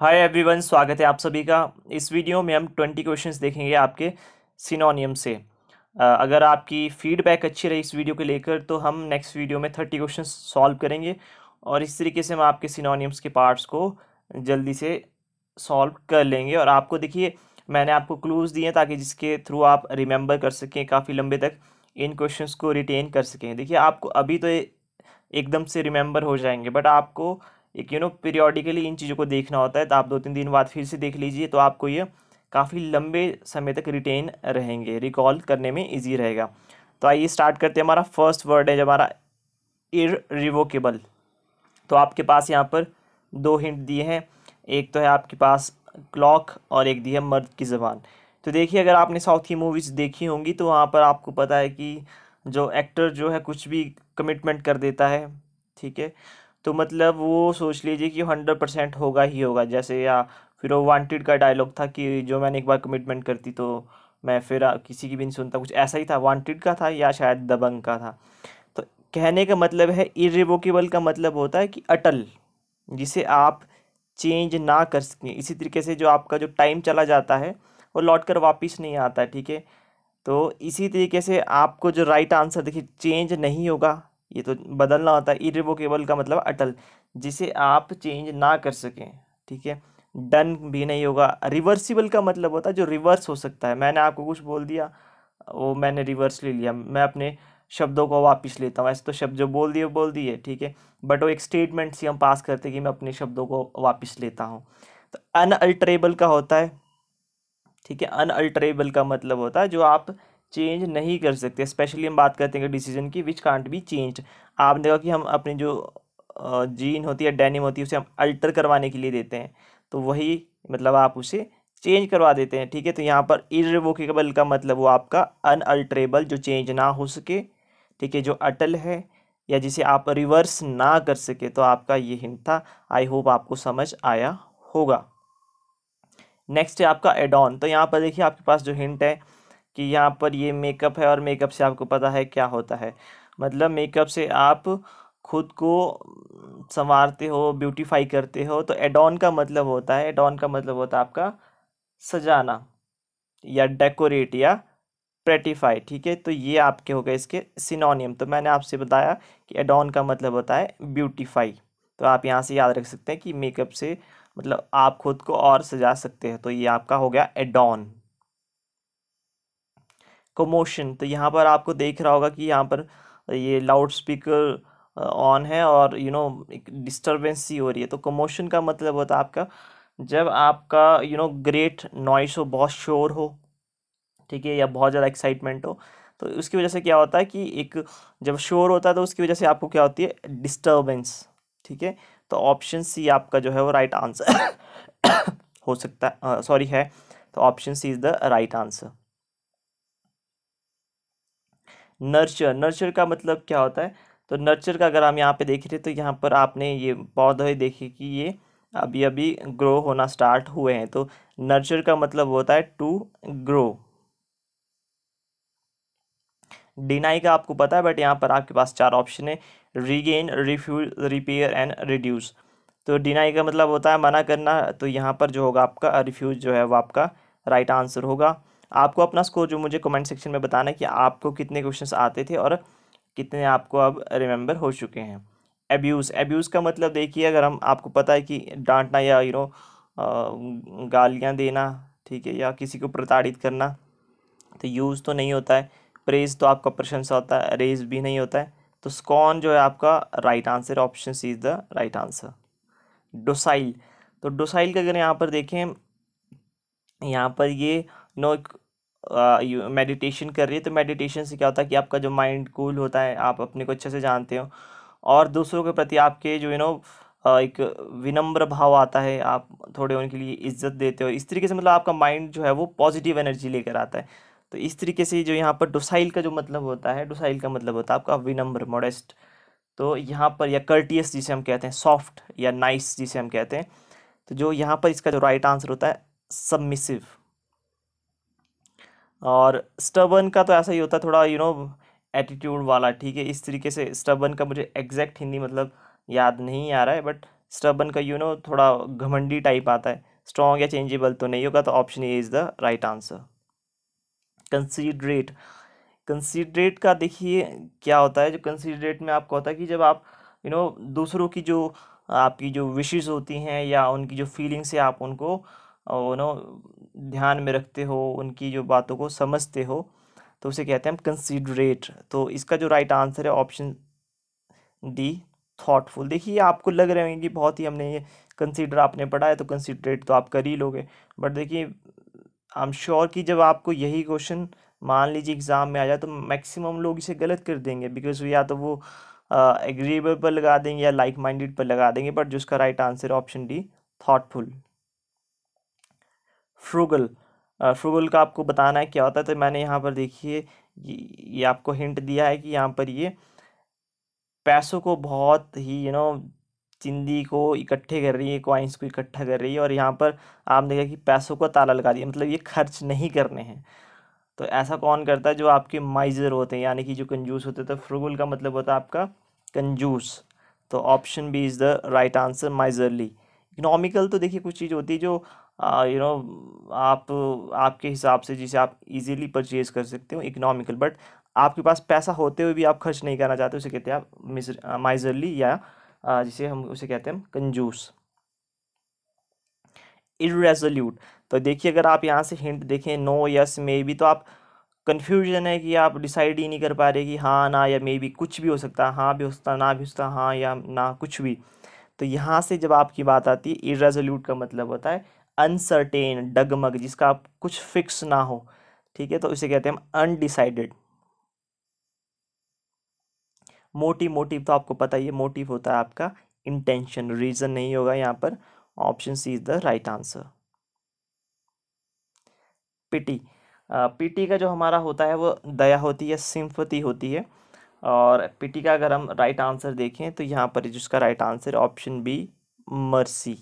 hi everyone स्वागत है आप सभी का इस वीडियो में हम ट्वेंटी क्वेश्चंस देखेंगे आपके सिनोनियम से अगर आपकी फीडबैक अच्छी रही इस वीडियो को लेकर तो हम नेक्स्ट वीडियो में थर्टी क्वेश्चन सॉल्व करेंगे और इस तरीके से हम आपके सिनोनियम्स के पार्ट्स को जल्दी से सॉल्व कर लेंगे और आपको देखिए मैंने आपको क्लूज़ दिए ताकि जिसके थ्रू आप रिमेंबर कर सकें काफ़ी लंबे तक इन क्वेश्चंस को रिटेन कर सकें देखिए आपको अभी तो एकदम से रिमेंबर हो जाएंगे बट आपको एक यू नो पीरियोडिकली इन चीज़ों को देखना होता है तो आप दो तीन दिन बाद फिर से देख लीजिए तो आपको ये काफ़ी लंबे समय तक रिटेन रहेंगे रिकॉल करने में ईजी रहेगा तो आइए स्टार्ट करते हैं हमारा फर्स्ट वर्ड है जो हमारा इरिवोकेबल तो आपके पास यहाँ पर दो हिंट दिए हैं एक तो है आपके पास क्लॉक और एक दी है मर्द की ज़बान तो देखिए अगर आपने साउथ की मूवीज़ देखी होंगी तो वहाँ पर आपको पता है कि जो एक्टर जो है कुछ भी कमिटमेंट कर देता है ठीक है तो मतलब वो सोच लीजिए कि हंड्रेड परसेंट होगा ही होगा जैसे या फिर वो वांटेड का डायलॉग था कि जो मैंने एक बार कमिटमेंट करती तो मैं फिर किसी की भी नहीं सुनता कुछ ऐसा ही था वांटेड का था या शायद दबंग का था तो कहने का मतलब है इरिवोकेबल का मतलब होता है कि अटल जिसे आप चेंज ना कर सकें इसी तरीके से जो आपका जो टाइम चला जाता है वो लौट कर वापस नहीं आता ठीक है तो इसी तरीके से आपको जो राइट आंसर देखिए चेंज नहीं होगा ये तो बदलना होता है इरिवोकेबल का मतलब अटल जिसे आप चेंज ना कर सकें ठीक है डन भी नहीं होगा रिवर्सिबल का मतलब होता है जो रिवर्स हो सकता है मैंने आपको कुछ बोल दिया वो मैंने रिवर्स ले लिया मैं अपने शब्दों को वापस लेता हूँ ऐसे तो शब्द जो बोल दिए बोल दिए ठीक है बट वो एक स्टेटमेंट से हम पास करते कि मैं अपने शब्दों को वापस लेता हूँ तो अनअल्टरेबल का होता है ठीक है अनअल्टरेबल का मतलब होता है जो आप चेंज नहीं कर सकते स्पेशली हम बात करते हैं डिसीजन की विच कांट बी चेंज आपने देखा कि हम अपनी जो जीन होती है डेनिम होती है उसे हम अल्टर करवाने के लिए देते हैं तो वही मतलब आप उसे चेंज करवा देते हैं ठीक है तो यहाँ पर इरिवोकेबल का मतलब वो आपका अनअल्टरेबल जो चेंज ना हो सके ठीक है जो अटल है या जिसे आप रिवर्स ना कर सके तो आपका ये हिंट था आई होप आपको समझ आया होगा नेक्स्ट है आपका एडॉन तो यहाँ पर देखिए आपके पास जो हिंट है कि यहाँ पर ये मेकअप है और मेकअप से आपको पता है क्या होता है मतलब मेकअप से आप खुद को संवारते हो ब्यूटीफाई करते हो तो एडॉन का मतलब होता है एडॉन का मतलब होता है आपका सजाना या डेकोरेट या प्रेटिफाई ठीक है तो ये आपके हो गए इसके सिनोनियम तो मैंने आपसे बताया कि एडॉन का मतलब होता है ब्यूटीफाई तो आप यहाँ से याद रख सकते हैं कि मेकअप से मतलब आप खुद को और सजा सकते हैं तो ये आपका हो गया एडॉन कमोशन तो यहाँ पर आपको देख रहा होगा कि यहाँ पर ये लाउड स्पीकर ऑन है और यू नो एक डिस्टर्बेंस सी हो रही है तो कमोशन का मतलब होता है आपका जब आपका यू नो ग्रेट नॉइस हो बहुत शोर हो ठीक है या बहुत ज़्यादा एक्साइटमेंट हो तो उसकी वजह से क्या होता है कि एक जब शोर होता है तो उसकी वजह से आपको क्या होती है डिस्टर्बेंस ठीक है तो ऑप्शन सी आपका जो है वो राइट right आंसर हो सकता है सॉरी uh, है तो option C is the right answer nurture nurture का मतलब क्या होता है तो नर्चर का अगर हम यहाँ पे देख रहे तो यहाँ पर आपने ये पौधे देखे कि ये अभी अभी ग्रो होना स्टार्ट हुए हैं तो नर्चर का मतलब होता है टू ग्रो डिनाई का आपको पता है बट यहाँ पर आपके पास चार ऑप्शन है regain refuse repair and reduce तो डिनाई का मतलब होता है मना करना तो यहाँ पर जो होगा आपका रिफ्यूज जो है वो आपका राइट आंसर होगा आपको अपना स्कोर जो मुझे कमेंट सेक्शन में बताना कि आपको कितने क्वेश्चंस आते थे और कितने आपको अब रिमेंबर हो चुके हैं एब्यूज़ एब्यूज़ का मतलब देखिए अगर हम आपको पता है कि डांटना या यू नो गालियाँ देना ठीक है या किसी को प्रताड़ित करना तो यूज़ तो नहीं होता है प्रेज तो आपका प्रशंसा होता है रेज भी नहीं होता है तो स्कॉन जो है आपका right answer option C is the right answer docile तो डोसाइल का अगर यहाँ पर देखें यहाँ पर ये नो मेडिटेशन कर रही है तो मेडिटेशन से क्या होता है कि आपका जो माइंड कूल होता है आप अपने को अच्छे से जानते हो और दूसरों के प्रति आपके जो यू नो एक विनम्र भाव आता है आप थोड़े उनके लिए इज्जत देते हो इस तरीके से मतलब आपका माइंड जो है वो पॉजिटिव एनर्जी लेकर आता है तो इस तरीके से जो यहाँ पर डोसाइल का जो मतलब होता है डोसाइल का मतलब होता है आपका विनम्र मॉडेस्ट तो यहाँ पर या कर्टियस जिसे हम कहते हैं सॉफ्ट या नाइस जिसे हम कहते हैं तो जो यहाँ पर इसका जो राइट आंसर होता है सबमिसिव और स्टबन का तो ऐसा ही होता है थोड़ा यू नो एटीट्यूड वाला ठीक है इस तरीके से स्टबन का मुझे एग्जैक्ट हिंदी मतलब याद नहीं आ रहा है बट स्टबन का यू नो थोड़ा घमंडी टाइप आता है स्ट्रॉन्ग या चेंजेबल तो नहीं होगा तो option A is the right answer considerate considerate का देखिए क्या होता है जो कंसीडरेट में आपको होता है कि जब आप यू you नो know, दूसरों की जो आपकी जो विशेज़ होती हैं या उनकी जो फीलिंग्स है आप उनको और नो ध्यान में रखते हो उनकी जो बातों को समझते हो तो उसे कहते हैं हम कंसिडरेट तो इसका जो राइट आंसर है ऑप्शन डी थॉटफुल देखिए आपको लग रहे होंगे कि बहुत ही हमने ये कंसीडर आपने पढ़ा है तो कंसिडरेट तो आप कर ही लोगे बट देखिए आई एम श्योर कि जब आपको यही क्वेश्चन मान लीजिए एग्ज़ाम में आ जाए तो मैक्सिमम लोग इसे गलत कर देंगे बिकॉज या तो वो एग्रीबल पर लगा देंगे या लाइक माइंडेड पर लगा देंगे बट जिसका right answer option D thoughtful frugal frugal का आपको बताना है क्या होता है तो मैंने यहाँ पर देखिए ये आपको हिंट दिया है कि यहाँ पर ये पैसों को बहुत ही यू नो चिंदी को इकट्ठे कर रही है क्वाइंस को इकट्ठा कर रही है और यहाँ पर आपने देखा कि पैसों को ताला लगा दिया मतलब ये खर्च नहीं करने हैं तो ऐसा कौन करता है जो आपके माइजर होते हैं यानी कि जो कंजूस होते हैं तो फ्रूगल का मतलब होता है आपका कंजूस तो option B is the right answer miserly economical तो देखिए कुछ चीज़ होती है जो यू नो आप आपके हिसाब से जिसे आप इजीली परचेज कर सकते हो इकोनॉमिकल बट आपके पास पैसा होते हुए भी आप खर्च नहीं करना चाहते उसे कहते हैं आप माइजरली या आ, जिसे हम उसे कहते हैं कंजूस इरेजोल्यूट तो देखिए अगर आप यहाँ से हिंट देखें नो यस मे बी तो आप कन्फ्यूजन है कि आप डिसाइड ही नहीं कर पा रहे कि हाँ ना या मे बी कुछ भी हो सकता है हाँ भी हो सकता ना भी हो सकता हाँ या ना कुछ भी तो यहाँ से जब आपकी बात आती है इरेजोल्यूट का मतलब होता है अनसर्टेन डगमग जिसका आप कुछ फिक्स ना हो ठीक है तो इसे कहते हैं अनडिसाइडेड मोटिव मोटिव तो आपको पता ही है मोटिव होता है आपका इंटेंशन रीज़न नहीं होगा यहाँ पर option C is the right answer pity pity का जो हमारा होता है वो दया होती है सिंफती होती है और पीटी का अगर हम राइट आंसर देखें तो यहाँ पर जिसका right answer option B mercy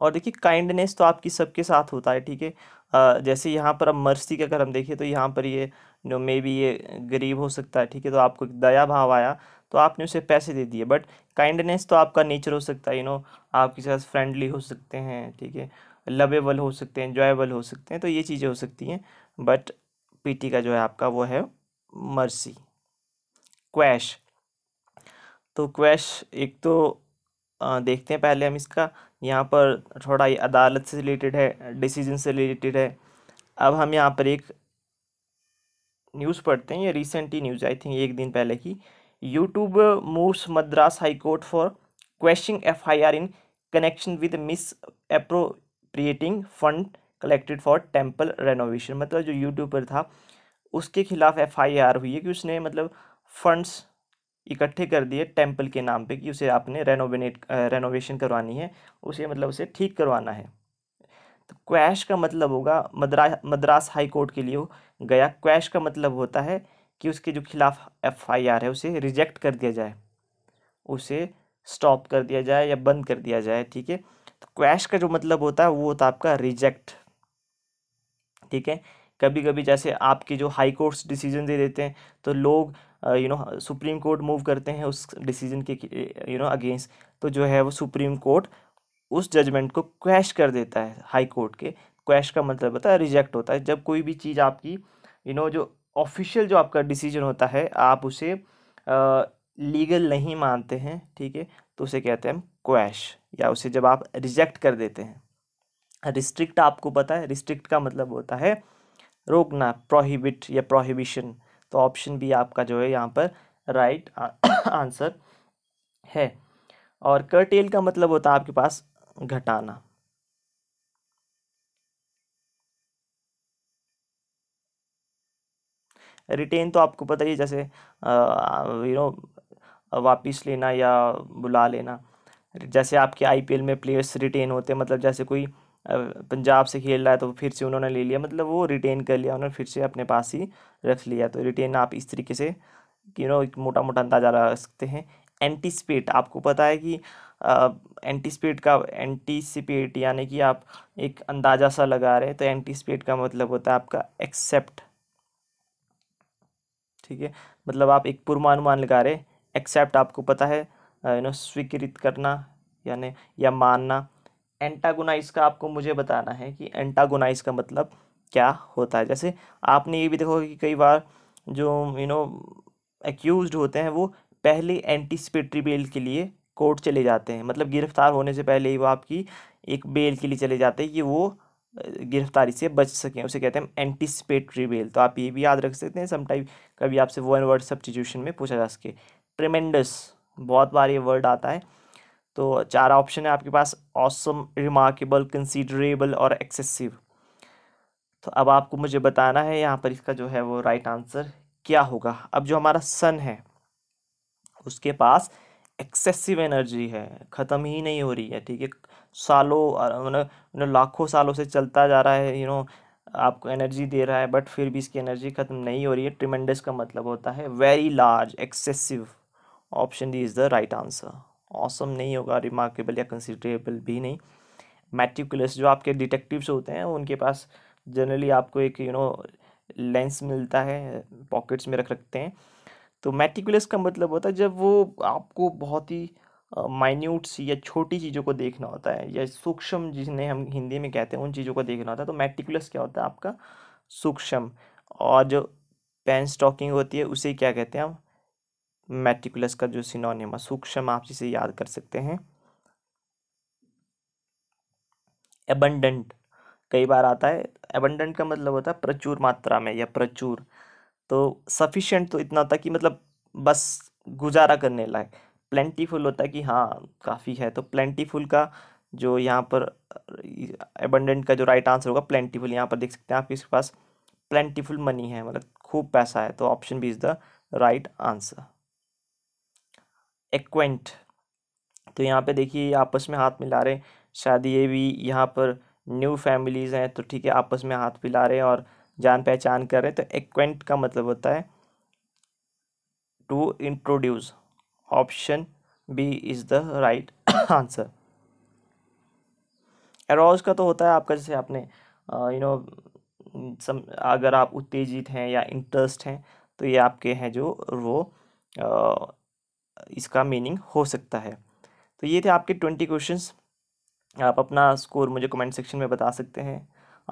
और देखिए काइंडनेस तो आपकी सबके साथ होता है ठीक है जैसे यहाँ पर अब मर्सी के अगर हम देखें तो यहाँ पर ये जो मे बी ये गरीब हो सकता है ठीक है तो आपको एक दया भाव आया तो आपने उसे पैसे दे दिए बट काइंडनेस तो आपका नेचर हो सकता है यू नो आप किसी साथ फ्रेंडली हो सकते हैं ठीक है लवेबल हो सकते हैं इन्जॉयबल हो सकते हैं तो ये चीज़ें हो सकती हैं बट पीटी का जो है आपका वो है मर्सी क्वैश तो क्वैश एक तो आ, देखते हैं पहले हम इसका यहाँ पर थोड़ा ही अदालत से रिलेटेड है डिसीजन से रिलेटेड है अब हम यहाँ पर एक न्यूज़ पढ़ते हैं ये रिसेंट ही न्यूज़ आई थिंक एक दिन पहले की YouTube moves Madras High Court for questioning F I R in connection with misappropriating fund collected for temple renovation मतलब जो यूट्यूब पर था उसके खिलाफ एफ आई आर हुई है कि उसने मतलब फंड्स इकट्ठे कर दिए टेम्पल के नाम पे कि उसे आपने रेनोवेट रेनोवेशन करवानी है उसे मतलब उसे ठीक करवाना है तो क्वैश का मतलब होगा मद्रा मद्रास हाई कोर्ट के लिए गया क्वैश का मतलब होता है कि उसके जो खिलाफ एफआईआर है उसे रिजेक्ट कर दिया जाए उसे स्टॉप कर दिया जाए या बंद कर दिया जाए ठीक है तो क्वैश का जो मतलब होता है वो होता है आपका रिजेक्ट ठीक है कभी कभी जैसे आपके जो हाई कोर्ट्स डिसीजन दे देते हैं तो लोग you know Supreme Court move करते हैं उस डिसीजन के यू नो अगेंस्ट तो जो है वो सुप्रीम कोर्ट उस जजमेंट को क्वैश कर देता है हाई कोर्ट के क्वैश का मतलब होता है रिजेक्ट होता है जब कोई भी चीज़ आपकी यू नो जो ऑफिशियल जो आपका डिसीजन होता है आप उसे लीगल नहीं मानते हैं ठीक है तो उसे कहते हैं हम क्वैश या उसे जब आप रिजेक्ट कर देते हैं रिस्ट्रिक्ट आपको पता है रिस्ट्रिक्ट का मतलब होता है रोकना प्रोहिबिट या प्रोहिबिशन तो ऑप्शन बी आपका जो है यहाँ पर राइट आंसर है और कर्टेल का मतलब होता है आपके पास घटाना रिटेन तो आपको पता ही जैसे यू नो वापिस लेना या बुला लेना जैसे आपके आईपीएल में प्लेयर्स रिटेन होते हैं मतलब जैसे कोई पंजाब से खेल रहा है तो फिर से उन्होंने ले लिया मतलब वो रिटेन कर लिया उन्होंने फिर से अपने पास ही रख लिया तो रिटेन आप इस तरीके से यू नो एक मोटा मोटा अंदाजा लगा सकते हैं एंटीसपेट आपको पता है कि एंटीसपेट का एंटीसिपेट यानी कि आप एक अंदाजा सा लगा रहे हैं तो एंटीसपेट का मतलब होता है आपका एक्सेप्ट ठीक है मतलब आप एक पूर्वानुमान लगा रहे एक्सेप्ट आपको पता है यू नो स्वीकृत करना यानी या मानना एंटागोनाइज का आपको मुझे बताना है कि एंटागोनाइज का मतलब क्या होता है जैसे आपने ये भी देखा होगा कि कई बार जो यू नो एक्यूज होते हैं वो पहले एंटीसिपेटरी बेल के लिए कोर्ट चले जाते हैं मतलब गिरफ्तार होने से पहले ही वो आपकी एक बेल के लिए चले जाते हैं कि वो गिरफ्तारी से बच सकें उसे कहते हैं एंटीसिपेटरी बेल तो आप ये भी याद रख सकते हैं समटाइम कभी आपसे वन वर्ड सब्सटीट्यूशन में पूछा जा सके ट्रिमेंडस बहुत बार ये वर्ड आता है तो चार ऑप्शन है आपके पास ऑसम रिमार्केबल कंसीडरेबल और एक्सेसिव तो अब आपको मुझे बताना है यहाँ पर इसका जो है वो राइट आंसर क्या होगा अब जो हमारा सन है उसके पास एक्सेसिव एनर्जी है ख़त्म ही नहीं हो रही है ठीक है सालों मतलब लाखों सालों से चलता जा रहा है यू नो आपको एनर्जी दे रहा है बट फिर भी इसकी एनर्जी ख़त्म नहीं हो रही है ट्रिमेंडस का मतलब होता है very large excessive option D is the right answer awesome नहीं होगा रिमार्केबल या कंसिडरेबल भी नहीं मेटिकुलस जो आपके डिटेक्टिव्स होते हैं उनके पास जनरली आपको एक यू नो लेंस मिलता है पॉकेट्स में रख रखते हैं तो मेटिकुलस का मतलब होता है जब वो आपको बहुत ही माइन्यूट सी या छोटी चीज़ों को देखना होता है या सूक्ष्म जिन्हें हम हिंदी में कहते हैं उन चीज़ों को देखना होता है तो मेटिकुलस क्या होता है आपका सूक्ष्म और जो पेन स्टॉकिंग होती है उसे क्या कहते हैं हम मेटिकुलस का जो सिनोनिम है सूक्ष्म आप जिसे याद कर सकते हैं एबंडेंट कई बार आता है एबंडेंट का मतलब होता है प्रचुर मात्रा में या प्रचुर तो सफिशेंट तो इतना होता है कि मतलब बस गुजारा करने लायक प्लेंटीफुल होता है कि हाँ काफ़ी है तो प्लेंटीफुल का जो यहाँ पर एबंडेंट का जो राइट आंसर होगा प्लेंटीफुल यहाँ पर देख सकते हैं आप इसके पास प्लेंटीफुल मनी है मतलब खूब पैसा है तो option B is the right answer acquaint तो यहाँ पे देखिए आपस में हाथ मिला रहे शायद ये भी यहाँ पर न्यू फैमिलीज़ हैं तो ठीक है आपस में हाथ मिला रहे और जान पहचान कर रहे हैं तो एक्वेंट का मतलब होता है to introduce option B is the right answer arose का तो होता है आपका जैसे आपने यू नो सम अगर आप उत्तेजित हैं या इंटरेस्ट हैं तो ये आपके हैं जो वो इसका मीनिंग हो सकता है तो ये थे आपके ट्वेंटी क्वेश्चंस आप अपना स्कोर मुझे कमेंट सेक्शन में बता सकते हैं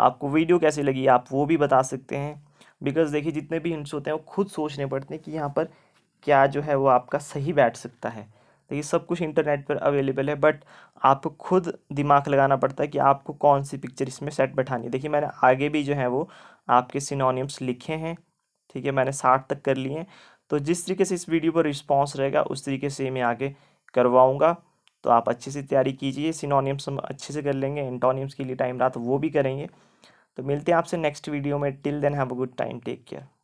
आपको वीडियो कैसी लगी आप वो भी बता सकते हैं बिकॉज देखिए जितने भी हिंट्स होते हैं वो खुद सोचने पड़ते हैं कि यहाँ पर क्या जो है वो आपका सही बैठ सकता है तो ये सब कुछ इंटरनेट पर अवेलेबल है बट आपको खुद दिमाग लगाना पड़ता है कि आपको कौन सी पिक्चर इसमें सेट बैठानी है देखिए मैंने आगे भी जो है वो आपके सिनोनियम्स लिखे हैं ठीक है मैंने साठ तक कर लिए तो जिस तरीके से इस वीडियो पर रिस्पॉन्स रहेगा उस तरीके से मैं आगे करवाऊँगा तो आप अच्छे से तैयारी कीजिए सिनोनियम्स हम अच्छे से कर लेंगे एंटोनियम्स के लिए टाइम रहा तो वो भी करेंगे तो मिलते हैं आपसे नेक्स्ट वीडियो में till then have a good time take care